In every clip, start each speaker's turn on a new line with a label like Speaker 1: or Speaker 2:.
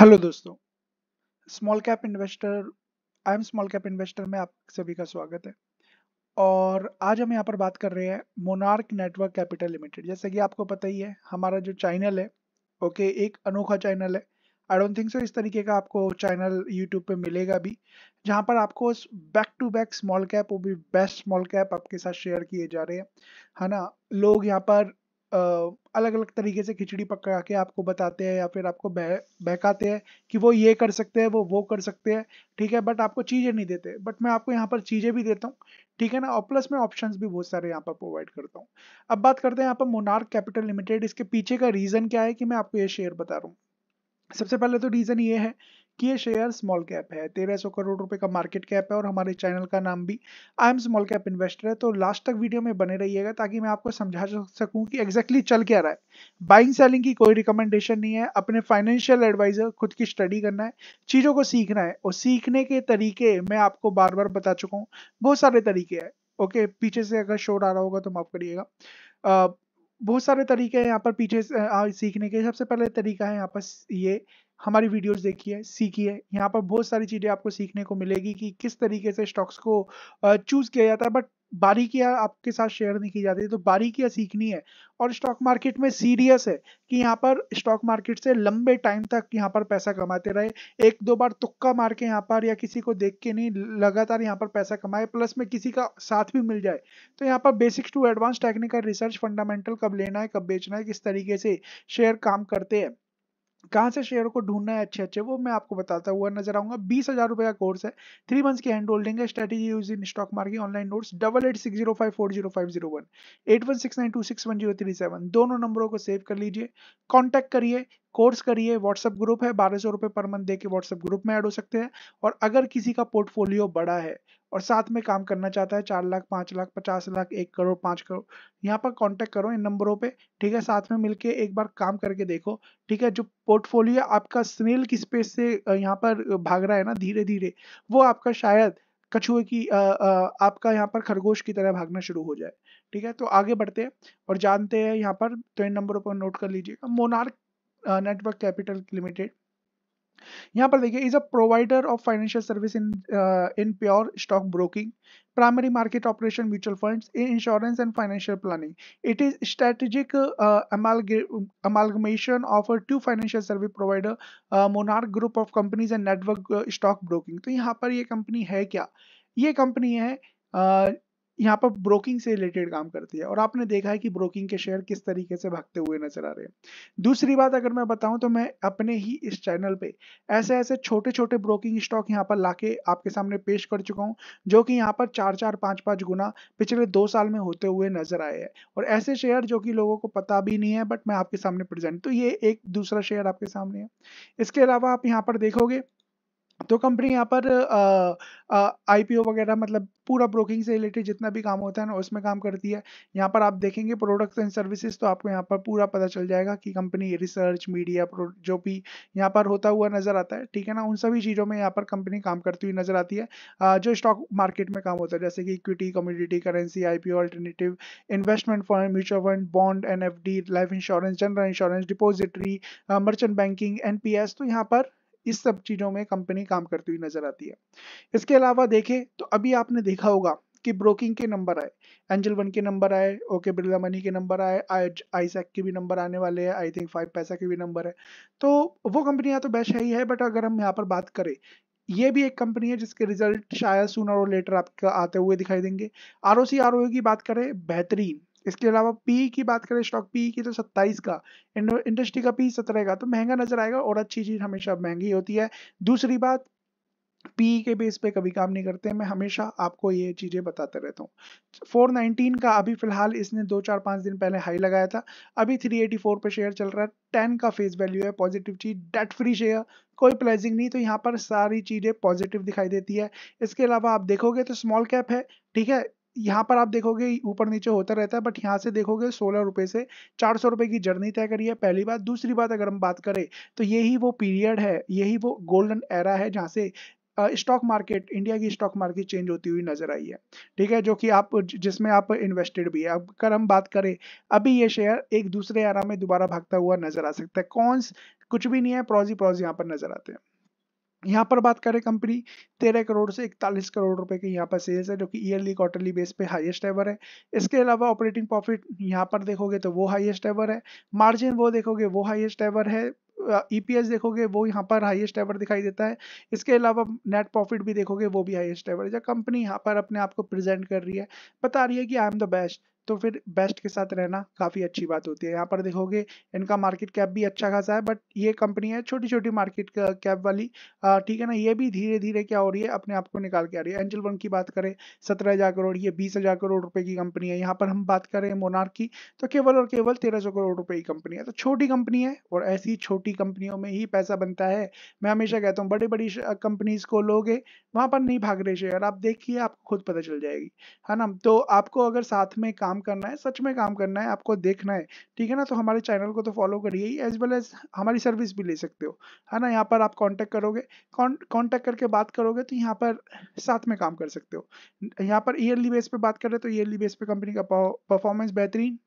Speaker 1: hello दोस्तों small cap investor I am small cap investor में आप सभी का स्वागत है और आज हम यहाँ पर बात कर रहे हैं मोनार्क नेटवर्क कैपिटल लिमिटेड जैसे कि आपको पता ही है हमारा जो चैनल है ओके okay, एक अनोखा चैनल है आई डोंट थिंक सो इस तरीके का आपको चैनल यूट्यूब पे मिलेगा भी जहाँ पर आपको back to back small cap वो भी बेस्ट स्मॉल कैप आपके साथ शेयर किए जा रहे हैं है ना लोग यहाँ पर अलग अलग तरीके से खिचड़ी पका के आपको बताते हैं या फिर आपको बह बहकाते हैं कि वो ये कर सकते हैं वो वो कर सकते हैं ठीक है बट आपको चीज़ें नहीं देते बट मैं आपको यहाँ पर चीज़ें भी देता हूँ ठीक है ना और प्लस मैं ऑप्शंस भी बहुत सारे यहाँ पर प्रोवाइड करता हूँ अब बात करते हैं यहाँ पर मोनार्क कैपिटल लिमिटेड इसके पीछे का रीज़न क्या है कि मैं आपको ये शेयर बता रहा हूँ सबसे पहले तो रीज़न ये है कि ये शेयर स्मॉल कैप है तेरह सौ करोड़ रुपए का मार्केट कैप है और हमारे चैनल का नाम भी I am small cap investor है तो लास्ट तक वीडियो में बने रहिएगा ताकि मैं आपको समझा सकूं कि एग्जैक्टली exactly चल क्या रहा है बाइंग सेलिंग की कोई रिकमेंडेशन नहीं है अपने फाइनेंशियल एडवाइजर खुद की स्टडी करना है चीज़ों को सीखना है और सीखने के तरीके मैं आपको बार बार बता चुका हूँ बहुत सारे तरीके हैं ओके पीछे से अगर शोर आ रहा होगा तो माफ करिएगा बहुत सारे तरीके हैं यहाँ पर पीछे सीखने के सबसे पहले तरीका है यहाँ पर ये हमारी वीडियोस देखिए सीखिए यहाँ पर बहुत सारी चीज़ें आपको सीखने को मिलेगी कि किस तरीके से स्टॉक्स को चूज़ किया जाता है बट बारीकियां आपके साथ शेयर नहीं की जाती तो बारीकियां सीखनी है और स्टॉक मार्केट में सीरियस है कि यहाँ पर स्टॉक मार्केट से लंबे टाइम तक यहाँ पर पैसा कमाते रहे एक दो बार तुक्का मार के यहाँ पर या किसी को देख के नहीं लगातार यहाँ पर पैसा कमाए प्लस में किसी का साथ भी मिल जाए तो यहाँ पर basics to advance technical research fundamental कब लेना है कब बेचना है किस तरीके से शेयर काम करते हैं कहाँ से शेयर को ढूंढना है अच्छे अच्छे वो मैं आपको बताता हुआ नजर आऊंगा बीस हजार रुपए का कोर्स है थ्री मंथ्स की हैंड होल्डिंग है strategy use in stock market online notes double eight six zero five four zero five zero one eight one six nine two six one zero three seven दोनों नंबरों को save कर लीजिए contact करिए course करिए WhatsApp group है बारह सौ रुपये पर मंथ दे के व्हाट्सएप ग्रुप में ऐड हो सकते हैं और अगर किसी का पोर्टफोलियो बड़ा है और साथ में काम करना चाहता है चार लाख पाँच लाख पचास लाख एक करोड़ पाँच करोड़ यहाँ पर कांटेक्ट करो इन नंबरों पे ठीक है साथ में मिलके एक बार काम करके देखो ठीक है जो पोर्टफोलियो आपका स्नेल की स्पेस से यहाँ पर भाग रहा है ना धीरे धीरे वो आपका शायद कछुए की आ, आ, आपका यहाँ पर खरगोश की तरह भागना शुरू हो जाए ठीक है तो आगे बढ़ते हैं और जानते हैं यहाँ पर तो इन नंबरों पर नोट कर लीजिएगा मोनार्क नेटवर्क कैपिटल लिमिटेड यहाँ पर देखिए is a provider of financial service in in pure stock broking primary market operation mutual funds insurance and financial planning it is strategic amalgamation of two financial service provider uh, group of companies and network stock broking तो यहाँ पर ये company है क्या ये company है uh, यहाँ पर ब्रोकिंग से रिलेटेड काम करती है और आपने देखा है कि ब्रोकिंग के शेयर किस तरीके से भागते हुए नजर आ रहे हैं दूसरी बात अगर मैं बताऊं तो मैं अपने ही इस चैनल पे ऐसे ऐसे छोटे छोटे ब्रोकिंग स्टॉक यहाँ पर लाके आपके सामने पेश कर चुका हूँ जो कि यहाँ पर चार चार पाँच पाँच गुना पिछले दो साल में होते हुए नजर आए हैं और ऐसे शेयर जो कि लोगों को पता भी नहीं है बट मैं आपके सामने प्रेजेंट तो ये एक दूसरा शेयर आपके सामने है इसके अलावा आप यहाँ पर देखोगे तो कंपनी यहाँ पर आईपीओ वगैरह मतलब पूरा ब्रोकिंग से रिलेटेड जितना भी काम होता है ना उसमें काम करती है यहाँ पर आप देखेंगे प्रोडक्ट्स एंड सर्विसेज तो आपको यहाँ पर पूरा पता चल जाएगा कि कंपनी रिसर्च मीडिया जो भी यहाँ पर होता हुआ नजर आता है ठीक है ना उन सभी चीज़ों में यहाँ पर कंपनी काम करती हुई नजर आती है जो स्टॉक मार्केट में काम होता है जैसे कि इक्विटी कम्युनिटी करेंसी ओ alternative investment fund mutual fund bond and life insurance general insurance depository merchant banking एस तो यहाँ पर इस सब चीज़ों में कंपनी काम करती हुई नजर आती है इसके अलावा देखें तो अभी आपने देखा होगा कि ब्रोकिंग के नंबर आए एंजल वन के नंबर आए ओके बिरला मनी के नंबर आए आज के भी नंबर आने वाले हैं आई थिंक फाइव पैसा के भी नंबर है तो वो कंपनियां तो बेस्ट है ही है बट अगर हम यहाँ पर बात करें ये भी एक कंपनी है जिसके रिजल्ट शायद सुनर और लेटर आपका आते हुए दिखाई देंगे R O C R O की बात करें बेहतरीन इसके अलावा पी की बात करें स्टॉक पी की तो 27 का इंडस्ट्री का पी 17 का तो महंगा नजर आएगा और अच्छी चीज हमेशा महंगी होती है दूसरी बात पी के बेस पे कभी काम नहीं करते मैं हमेशा आपको ये चीज़ें बताते रहता हूँ 419 का अभी फिलहाल इसने दो चार पांच दिन पहले हाई लगाया था अभी 384 पे शेयर चल रहा है 10 का फेस वैल्यू है पॉजिटिव चीज डेट फ्री शेयर कोई प्राइजिंग नहीं तो यहाँ पर सारी चीज़ें पॉजिटिव दिखाई देती है इसके अलावा आप देखोगे तो स्मॉल कैप है ठीक है यहाँ पर आप देखोगे ऊपर नीचे होता रहता है बट यहाँ से देखोगे सोलह रुपये से चार सौ रुपये की जर्नी तय करी है पहली बात दूसरी बात अगर हम बात करें तो यही वो पीरियड है यही वो गोल्डन एरा है जहाँ से स्टॉक मार्केट इंडिया की स्टॉक मार्केट चेंज होती हुई नजर आई है ठीक है जो कि आप जिसमें आप इन्वेस्टेड भी है अब अगर हम बात करें अभी ये शेयर एक दूसरे एरा में दोबारा भागता हुआ नजर आ सकता है कौन कुछ भी नहीं है प्रॉजी प्रोजी यहाँ पर नजर आते हैं यहाँ पर बात करें कंपनी तेरह करोड़ से इकतालीस करोड़ रुपए की यहाँ पर सेल्स है जो कि ईयरली क्वार्टरली बेस पे हाईएस्ट एवर है इसके अलावा ऑपरेटिंग प्रॉफिट यहाँ पर देखोगे तो वो हाईएस्ट एवर है मार्जिन वो देखोगे वो हाईएस्ट एवर है ईपीएस देखोगे वो यहाँ पर हाईएस्ट एवर दिखाई देता है इसके अलावा नेट प्रॉफिट भी देखोगे वो भी हाईएस्ट एवर है जब कंपनी यहाँ पर अपने आप को प्रेजेंट कर रही है बता रही है कि आई एम द बेस्ट तो फिर बेस्ट के साथ रहना काफ़ी अच्छी बात होती है यहाँ पर देखोगे इनका मार्केट कैप भी अच्छा खासा है बट ये कंपनी है छोटी छोटी मार्केट कैप वाली ठीक है ना ये भी धीरे धीरे क्या हो रही है अपने आप को निकाल के आ रही है एंजल वन की बात करें सत्रह हज़ार करोड़ ये बीस हज़ार करोड़ रुपये की कंपनी है यहाँ पर हम बात करें मोनार की तो केवल और केवल तेरह सौ करोड़ रुपए की कंपनी है तो छोटी कंपनी है और ऐसी छोटी कंपनियों में ही पैसा बनता है मैं हमेशा कहता हूँ बड़े बड़ी कंपनीज को लोगे वहाँ पर नहीं भाग रहे शेयर आप देखिए आपको खुद पता चल जाएगी है ना तो आपको अगर साथ में काम काम करना है सच में काम करना है आपको देखना है ठीक है ना तो हमारे चैनल को तो फॉलो करिए एज वेल एज हमारी सर्विस भी ले सकते हो है ना यहाँ पर आप कॉन्टैक्ट करोगे कॉन्टैक्ट करके बात करोगे तो यहाँ पर साथ में काम कर सकते हो यहाँ पर ईयरली बेस पे बात कर रहे तो ईयरली बेस पे कंपनी का परफॉर्मेंस बेहतरीन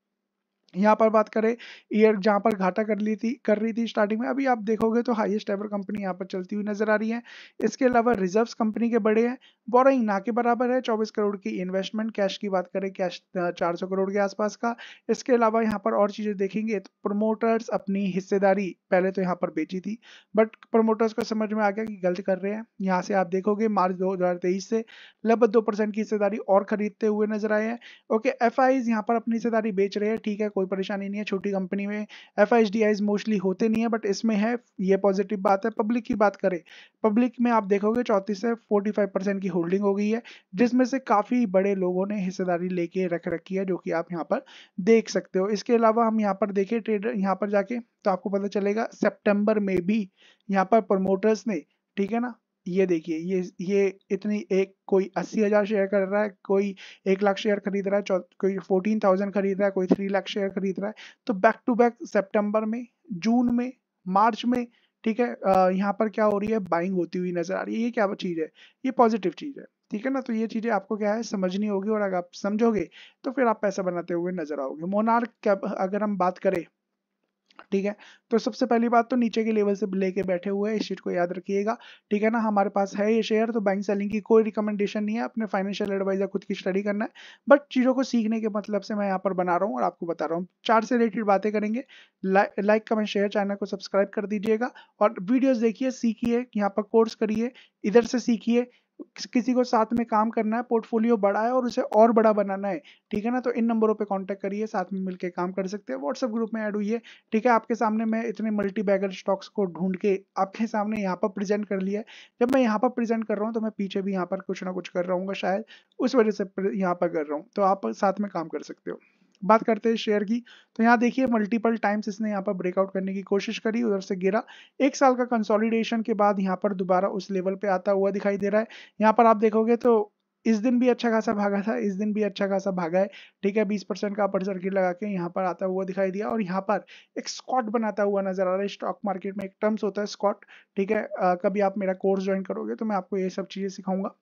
Speaker 1: यहाँ पर बात करें ईयर जहाँ पर घाटा कर ली थी कर रही थी स्टार्टिंग में अभी आप देखोगे तो हाईएस्ट एवर कंपनी यहाँ पर चलती हुई नजर आ रही है इसके अलावा रिजर्व्स कंपनी के बड़े हैं बोरिंग ना के बराबर है 24 करोड़ की इन्वेस्टमेंट कैश की बात करें कैश 400 करोड़ के आसपास का इसके अलावा यहाँ पर और चीज़ें देखेंगे तो प्रमोटर्स अपनी हिस्सेदारी पहले तो यहाँ पर बेची थी बट प्रमोटर्स को समझ में आ गया कि गलत कर रहे हैं यहाँ से आप देखोगे मार्च 2023 से लगभग दो परसेंट की हिस्सेदारी और खरीदते हुए नजर आए हैं ओके एफ आईज यहाँ पर अपनी हिस्सेदारी बेच रहे हैं ठीक है कोई परेशानी नहीं है छोटी कंपनी में F I D Is mostly होते नहीं है बट इसमें है ये पॉजिटिव बात है पब्लिक की बात करें पब्लिक में आप देखोगे चौंतीस से फोर्टी की होल्डिंग हो गई है जिसमें से काफ़ी बड़े लोगों ने हिस्सेदारी लेके रख रखी है जो कि आप यहाँ पर देख सकते हो इसके अलावा हम यहाँ पर देखें ट्रेडर यहाँ पर जाके तो आपको पता चलेगा सेप्टेम्बर में भी यहाँ पर प्रमोटर्स ने ठीक है ना ये देखिए ये ये इतनी एक कोई अस्सी हज़ार शेयर कर रहा है कोई एक लाख शेयर खरीद रहा है कोई फोर्टीन थाउजेंड खरीद रहा है कोई थ्री लाख शेयर खरीद रहा है तो बैक टू बैक सितंबर में जून में मार्च में ठीक है यहाँ पर क्या हो रही है बाइंग होती हुई नजर आ रही है ये क्या चीज़ है ये पॉजिटिव चीज़ है ठीक है ना तो ये चीज़ें आपको क्या है समझनी होगी और अगर आप समझोगे तो फिर आप पैसा बनाते हुए नजर आओगे मोनार्क अगर हम बात करें ठीक है तो सबसे पहली बात तो नीचे के लेवल से लेके बैठे हुए हैं इस चीज को याद रखिएगा ठीक है ना हमारे पास है ये शेयर तो बैंक सेलिंग की कोई रिकमेंडेशन नहीं है अपने फाइनेंशियल एडवाइजर खुद की स्टडी करना है बट चीज़ों को सीखने के मतलब से मैं यहाँ पर बना रहा हूँ और आपको बता रहा हूँ चार से रिलेटेड बातें करेंगे लाइक कमेंट शेयर चैनल को सब्सक्राइब कर दीजिएगा और वीडियोज देखिए सीखिए यहाँ पर कोर्स करिए इधर से सीखिए किसी को साथ में काम करना है पोर्टफोलियो बड़ा है और उसे और बड़ा बनाना है ठीक है ना तो इन नंबरों पे कांटेक्ट करिए साथ में मिलके काम कर सकते हैं व्हाट्सएप ग्रुप में ऐड हुई है ठीक है आपके सामने मैं इतने मल्टी बैगर स्टॉक्स को ढूंढ के आपके सामने यहाँ पर प्रेजेंट कर लिया है जब मैं यहाँ पर प्रेजेंट कर रहा हूँ तो मैं पीछे भी यहाँ पर कुछ ना कुछ कर रहा हूँ शायद उस वजह से यहाँ पर कर रहा हूँ तो आप साथ में काम कर सकते हो बात करते हैं शेयर की तो यहाँ देखिए मल्टीपल टाइम्स इसने यहाँ पर ब्रेकआउट करने की कोशिश करी उधर से गिरा एक साल का कंसोलिडेशन के बाद यहाँ पर दोबारा उस लेवल पे आता हुआ दिखाई दे रहा है यहाँ पर आप देखोगे तो इस दिन भी अच्छा खासा भागा था इस दिन भी अच्छा खासा भागा है ठीक है 20 परसेंट का अपर सर्किट लगा के यहाँ पर आता हुआ दिखाई दिया और यहाँ पर एक स्कॉट बनाता हुआ नजर आ रहा है स्टॉक मार्केट में एक टर्म्स होता है स्कॉट ठीक है आ, कभी आप मेरा कोर्स ज्वाइन करोगे तो मैं आपको ये सब चीज़ें सिखाऊंगा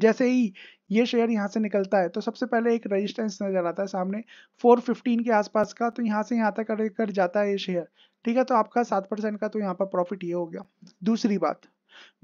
Speaker 1: जैसे ही ये शेयर यहाँ से निकलता है तो सबसे पहले एक रेजिस्टेंस नज़र आता है सामने 415 के आसपास का तो यहाँ से यहाँ तक कर जाता है ये शेयर ठीक है तो आपका सात परसेंट का तो यहाँ पर प्रॉफिट ये हो गया दूसरी बात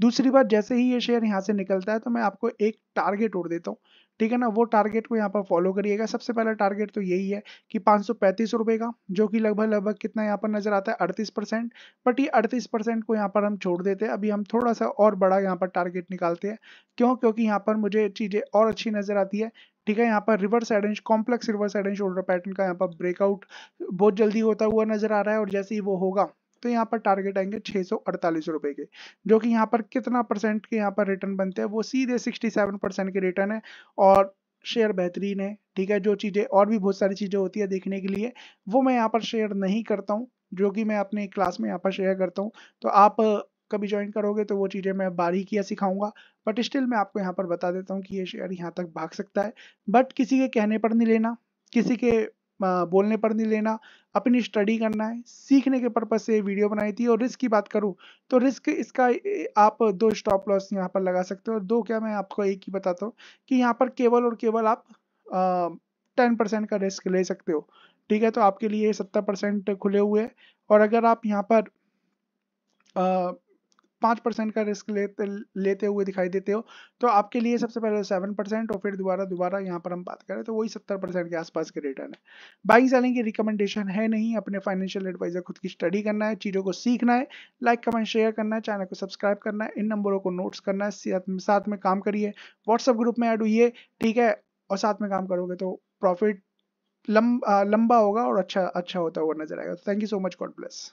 Speaker 1: दूसरी बार जैसे ही ये शेयर यहाँ से निकलता है तो मैं आपको एक टारगेट उड़ देता हूँ ठीक है ना वो टारगेट को यहाँ पर फॉलो करिएगा सबसे पहला टारगेट तो यही है कि पाँच सौ पैंतीस का जो कि लगभग लगभग कितना यहाँ पर नजर आता है अड़तीस परसेंट बट ये अड़तीस परसेंट को यहाँ पर हम छोड़ देते हैं अभी हम थोड़ा सा और बड़ा यहाँ पर टारगेट निकालते हैं क्यों क्योंकि यहाँ पर मुझे चीज़ें और अच्छी नज़र आती है ठीक है यहाँ पर reverse head and complex reverse head and and shoulder pattern का यहाँ पर ब्रेकआउट बहुत जल्दी होता हुआ नजर आ रहा है और जैसे ही वो होगा तो यहाँ पर टारगेट आएंगे छह रुपए के जो कि यहाँ पर कितना परसेंट के यहाँ पर रिटर्न बनते हैं वो सीधे 67 परसेंट के रिटर्न है और शेयर बेहतरीन है ठीक है जो चीज़ें और भी बहुत सारी चीज़ें होती है देखने के लिए वो मैं यहाँ पर शेयर नहीं करता हूँ जो कि मैं अपने क्लास में यहाँ पर शेयर करता हूँ तो आप कभी ज्वाइन करोगे तो वो चीज़ें मैं बारीकियाँ सिखाऊंगा बट स्टिल मैं आपको यहाँ पर बता देता हूँ कि ये शेयर यहाँ तक भाग सकता है बट किसी के कहने पर नहीं लेना किसी के बोलने पर नहीं लेना अपनी स्टडी करना है सीखने के पर्पज से वीडियो बनाई थी और रिस्क की बात करूँ तो रिस्क इसका आप दो स्टॉप लॉस यहाँ पर लगा सकते हो और दो क्या मैं आपको एक ही बताता हूँ कि यहाँ पर केवल और केवल आप टेन परसेंट का रिस्क ले सकते हो ठीक है तो आपके लिए सत्तर परसेंट खुले हुए हैं और अगर आप यहाँ पर पाँच परसेंट का रिस्क लेते लेते हुए दिखाई देते हो तो आपके लिए सबसे पहले सेवन परसेंट और फिर दोबारा दोबारा यहाँ पर हम बात करें तो वही सत्तर परसेंट के आसपास के रिटर्न है बाइंग सेलिंग की रिकमेंडेशन है नहीं अपने फाइनेंशियल एडवाइजर खुद की स्टडी करना है चीज़ों को सीखना है लाइक कमेंट शेयर करना है चैनल को सब्सक्राइब करना है इन नंबरों को नोट्स करना है साथ में काम करिए व्हाट्सअप ग्रुप में ऐड हुई ठीक है और साथ में काम करोगे तो प्रॉफिट लंबा लंबा होगा और अच्छा अच्छा होता हुआ नजर आएगा thank you so much God bless